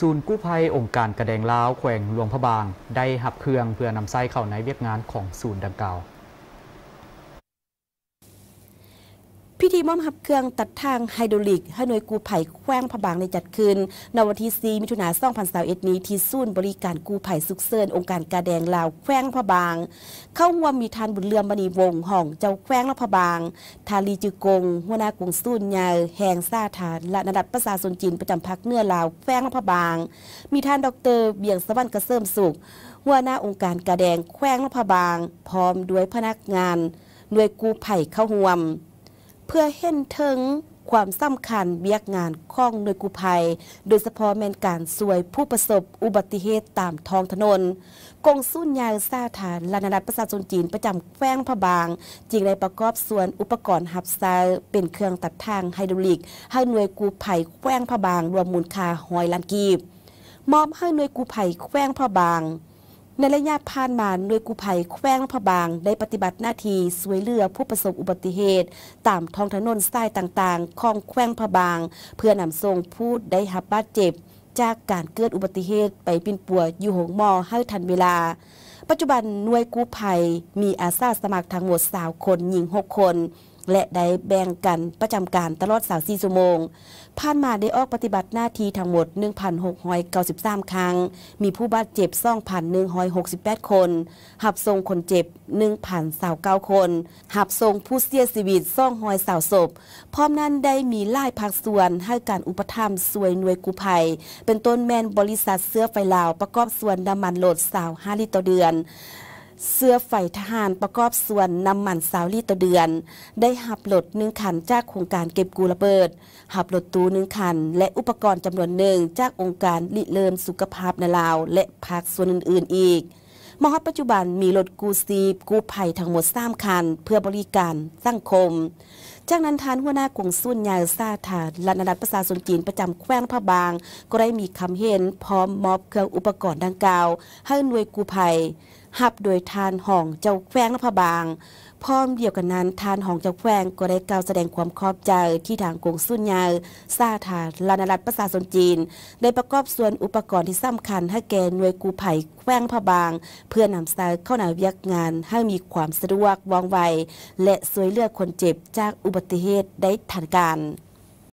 ศูนย์กู้ภัยองค์การกระแดงล้าวแขวงหลวงพระบาง ได้หับเครื่องเพื่อนำไส้เข้าในเวียกงานของศูนย์ดังกล่าวพิธีมอมหับเครื่องตัดทางไฮดรอลิกให้หน่วยกู้ภัยแขวงพะบางในจัดขึ้นนวันที่ 4 มิถุนายน2021นี้ที่ศูนย์บริการกู้ภัยสุกเสริญองค์การกาแดงลาวแขวงพะบาง เข้าร่วมมีทานบุญเรือมณีวงห่องเจ้าแขวงละพะบาง ทาลีจือกง หัวหน้ากรุงศูนย์ใหญ่แห่งซาทานและระดับประสาสนจีนประจำพักเนื้อลาวแขวงละพะบาง มีทานดรเบียงสวรรค์กระเสริมสุข หัวหน้าองค์การกาแดงแขวงละพะบาง พร้อมด้วยพนักงานหน่วยกู้ภัยเข้าร่วมเพื่อเห็นถึงความสำคัญเบียกงานข้องหน่วยกู้ภัย โดยเฉพาะแมนการสวยผู้ประสบอุบัติเหตุตามท้องถนนกงสุนยาซาฐานลานรัฐประชาชนจีนประจำแฝ้งพะบาง จึงได้ประกอบส่วนอุปกรณ์หับซาเป็นเครื่องตัดทางไฮดรอลิกให้หน่วยกู้ภัยแฝ้งพะบางรวมมูลค่าหอยลันกีบมอบให้หน่วยกู้ภัยแฝ้งพะบางในระยะผ่านมาหน่วยกู้ภัยแควงพะบาง ได้ปฏิบัติหน้าที่สวยเลือผู้ประสบอุบัติเหตุ ตามท้องถนนสายต่าง ๆ ของแควงพะบาง เพื่อนำส่งผู้ได้รับบาดเจ็บจากการเกิดอุบัติเหตุ ไปปินป่วอยู่หงมอให้ทันเวลา ปัจจุบันหน่วยกู้ภัยมีอาสาสมัครทั้งหมดสาวคนหญิง 6 คนและได้แบ่งกันประจำการตลอด24ชั่วโมง ผ่านมาได้ออกปฏิบัติหน้าที่ทั้งหมด 1,693 ครั้ง มีผู้บาดเจ็บ2,168 คน หับทรงคนเจ็บ 1,029คน หับทรงผู้เสียชีวิต220ศพพร้อมนั้นได้มีล่ายภาคส่วนให้การอุปถัมภ์สวยหน่วยกู้ภัย เป็นต้นแมนบริษัทเสื้อไฟลาวประกอบส่วนดำมันโหลดสาว5ลิตรต่อเดือนเสื้อไฟทหารประกอบส่วนนำหมันสาวลีต่อเดือน ได้หับหลดหนึ่งขันจากโครงการเก็บกูระเบิด หับหลดตูหนึ่งขัน และอุปกรณ์จำนวนหนึ่งจากองค์การลิเริ่มสุขภาพในลาว และภาคส่วนอื่นๆอีกมหปัจจุบันมีรถกูซีกูภัยทั้งหมด3คัน เพื่อบริการสังคมจากนั้นทานหัวหน้ากงสุนยาซาถาลรันัดประชาุนจีนประจำแขวงพะบางก็ได้มีคำเห็นพร้อมมอบเครื่องอุปกรณ์ดังกล่าว ให้หน่วยกู้ภัยหับโดยทานห่องเจ้าแขวงนพบาง พร้อมเดียวกันนั้นทานห่องเจ้าแขวงก็ได้กล่าวแสดงความขอบใจที่ทางกงสุนยาซาถาลานรัฐภาษาชนจีน ได้ประกอบส่วนอุปกรณ์ที่สำคัญ ให้แก่หน่วยกู้ภัยแขวงพะบาง เพื่อนำสายเข้าหนาเวียกงาน ให้มีความสะดวกว่องไว และสวยเลือกคนเจ็บจากอุบัติเหตุได้ทันการ